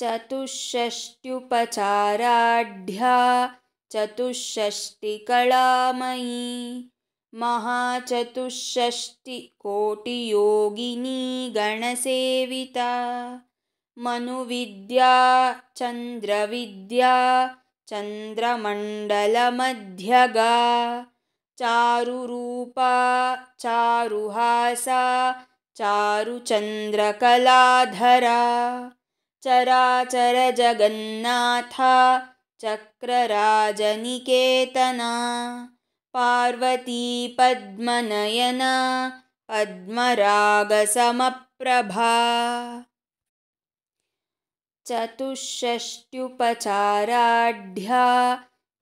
चतुष्षष्ट्युपचाराढ्या चतुष्षष्टिकलामयी महाचतुष्षष्टिकोटियोगिनी गणसेविता मनुविद्या चन्द्रविद्या चन्द्रमण्डलमध्यगा चारुरूपा चारुहासा चारुचन्द्रकलाधरा चराचरजगन्नाथा चक्रराजनिकेतना Parvati पद्मनयना, पद्मरागसमप्रभा चतुष्षष्ट्युपचाराढ्या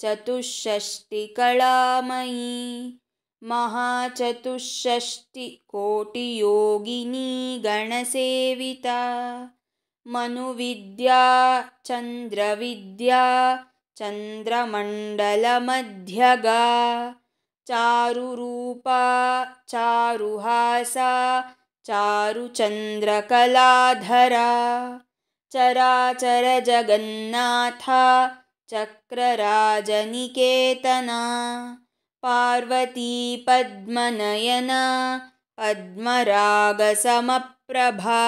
चतुष्षष्टिकलामयी महाचतुष्षष्टिकोटियोगिनी गणसेविता मनुविद्या चन्द्रविद्या चन्द्रमण्डलमध्यगा चारुरूपा चारुहासा चारुचन्द्रकलाधरा चराचरजगन्नाथा चक्रराजनिकेतना पार्वतीपद्मनयना पद्मरागसमप्रभा